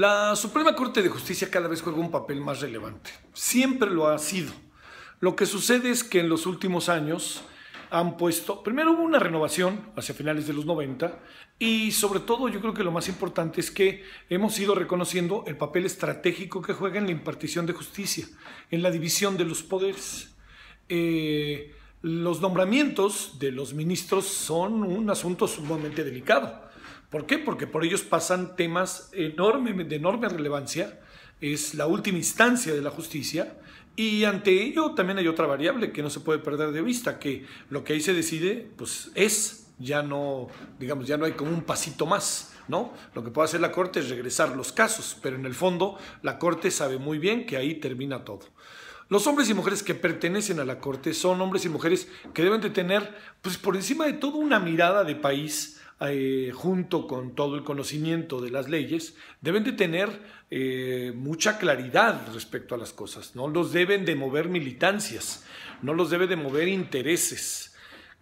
La Suprema Corte de Justicia cada vez juega un papel más relevante. Siempre lo ha sido. Lo que sucede es que en los últimos años han puesto, primero hubo una renovación hacia finales de los 90 y sobre todo yo creo que lo más importante es que hemos ido reconociendo el papel estratégico que juega en la impartición de justicia, en la división de los poderes. Eh, los nombramientos de los ministros son un asunto sumamente delicado. ¿Por qué? Porque por ellos pasan temas enorme, de enorme relevancia, es la última instancia de la justicia y ante ello también hay otra variable que no se puede perder de vista, que lo que ahí se decide pues es, ya no, digamos, ya no hay como un pasito más. ¿No? Lo que puede hacer la Corte es regresar los casos, pero en el fondo la Corte sabe muy bien que ahí termina todo. Los hombres y mujeres que pertenecen a la corte son hombres y mujeres que deben de tener, pues por encima de todo, una mirada de país, eh, junto con todo el conocimiento de las leyes, deben de tener eh, mucha claridad respecto a las cosas. No los deben de mover militancias, no los debe de mover intereses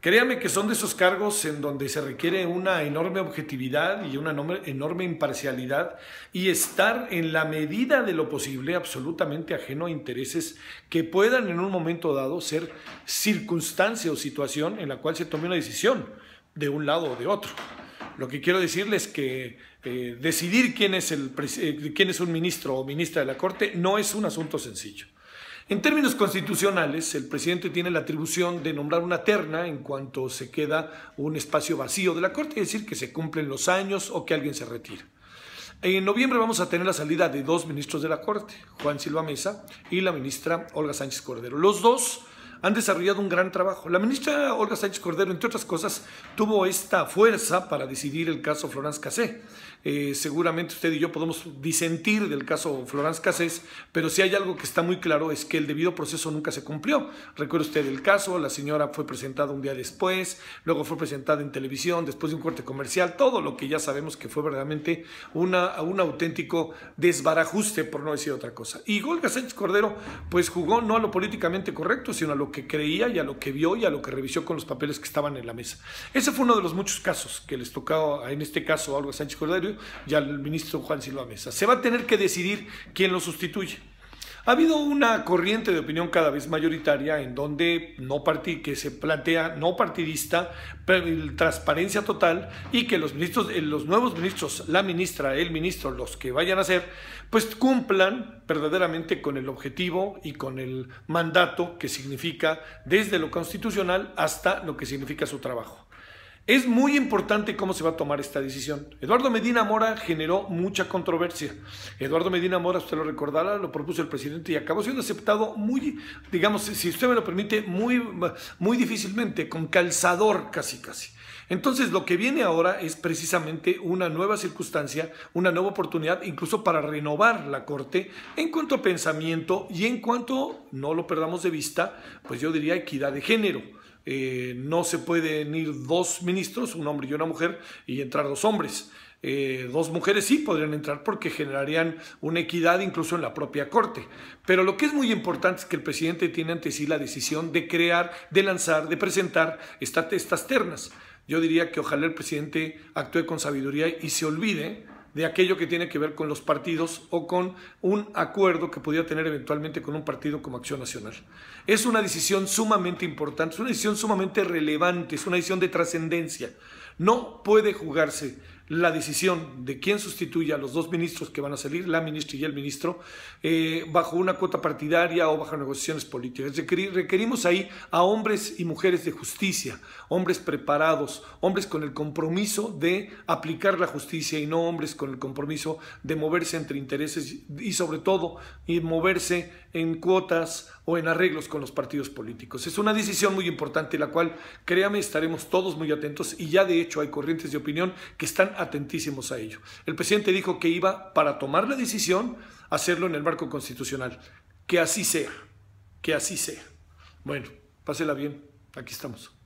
Créame que son de esos cargos en donde se requiere una enorme objetividad y una enorme imparcialidad y estar en la medida de lo posible absolutamente ajeno a intereses que puedan en un momento dado ser circunstancia o situación en la cual se tome una decisión de un lado o de otro. Lo que quiero decirles eh, es que decidir eh, quién es un ministro o ministra de la Corte no es un asunto sencillo. En términos constitucionales, el presidente tiene la atribución de nombrar una terna en cuanto se queda un espacio vacío de la Corte, es decir, que se cumplen los años o que alguien se retira. En noviembre vamos a tener la salida de dos ministros de la Corte, Juan Silva Mesa y la ministra Olga Sánchez Cordero. Los dos han desarrollado un gran trabajo. La ministra Olga Sánchez Cordero, entre otras cosas, tuvo esta fuerza para decidir el caso Florence Cassé. Eh, seguramente usted y yo podemos disentir del caso Florence Cassés, pero si hay algo que está muy claro es que el debido proceso nunca se cumplió. Recuerde usted el caso, la señora fue presentada un día después, luego fue presentada en televisión, después de un corte comercial, todo lo que ya sabemos que fue verdaderamente una, un auténtico desbarajuste, por no decir otra cosa. Y Olga Sánchez Cordero, pues jugó no a lo políticamente correcto, sino a lo que creía y a lo que vio y a lo que revisó con los papeles que estaban en la mesa. Ese fue uno de los muchos casos que les tocaba, en este caso, a Olga Sánchez Cordero y al ministro Juan Silva Mesa. Se va a tener que decidir quién lo sustituye. Ha habido una corriente de opinión cada vez mayoritaria en donde no que se plantea no partidista, pero transparencia total y que los ministros, eh, los nuevos ministros, la ministra, el ministro, los que vayan a ser, pues cumplan verdaderamente con el objetivo y con el mandato que significa desde lo constitucional hasta lo que significa su trabajo. Es muy importante cómo se va a tomar esta decisión. Eduardo Medina Mora generó mucha controversia. Eduardo Medina Mora, usted lo recordará, lo propuso el presidente y acabó siendo aceptado muy, digamos, si usted me lo permite, muy, muy difícilmente, con calzador casi casi. Entonces lo que viene ahora es precisamente una nueva circunstancia, una nueva oportunidad, incluso para renovar la Corte en cuanto a pensamiento y en cuanto, no lo perdamos de vista, pues yo diría equidad de género. Eh, no se pueden ir dos ministros, un hombre y una mujer, y entrar dos hombres. Eh, dos mujeres sí podrían entrar porque generarían una equidad incluso en la propia Corte. Pero lo que es muy importante es que el presidente tiene ante sí la decisión de crear, de lanzar, de presentar estas estas ternas. Yo diría que ojalá el presidente actúe con sabiduría y se olvide de aquello que tiene que ver con los partidos o con un acuerdo que podía tener eventualmente con un partido como Acción Nacional. Es una decisión sumamente importante, es una decisión sumamente relevante, es una decisión de trascendencia. No puede jugarse la decisión de quién sustituye a los dos ministros que van a salir, la ministra y el ministro, eh, bajo una cuota partidaria o bajo negociaciones políticas. Requerimos ahí a hombres y mujeres de justicia, hombres preparados, hombres con el compromiso de aplicar la justicia y no hombres con el compromiso de moverse entre intereses y sobre todo moverse en cuotas o en arreglos con los partidos políticos. Es una decisión muy importante, la cual, créame, estaremos todos muy atentos y ya de hecho hay corrientes de opinión que están atentísimos a ello. El presidente dijo que iba, para tomar la decisión, hacerlo en el marco constitucional. Que así sea, que así sea. Bueno, pásela bien, aquí estamos.